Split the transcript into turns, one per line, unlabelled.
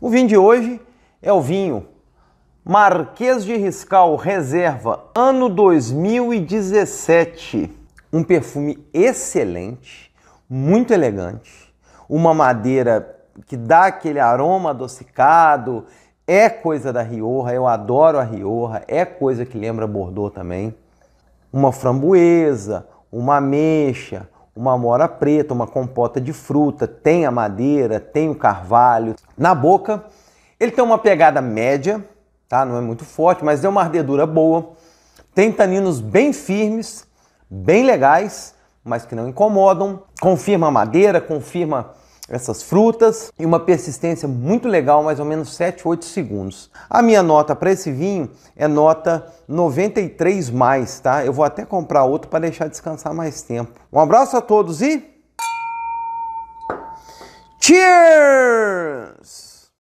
O vinho de hoje é o vinho Marquês de Riscal Reserva, ano 2017. Um perfume excelente, muito elegante, uma madeira que dá aquele aroma adocicado, é coisa da Rioja, eu adoro a Rioja, é coisa que lembra Bordeaux também. Uma framboesa, uma ameixa, uma amora preta, uma compota de fruta, tem a madeira, tem o carvalho. Na boca, ele tem uma pegada média, tá? Não é muito forte, mas é uma ardedura boa. Tem taninos bem firmes, bem legais, mas que não incomodam. Confirma a madeira, confirma essas frutas e uma persistência muito legal, mais ou menos 7, 8 segundos. A minha nota para esse vinho é nota 93 mais, tá? Eu vou até comprar outro para deixar descansar mais tempo. Um abraço a todos e Cheers!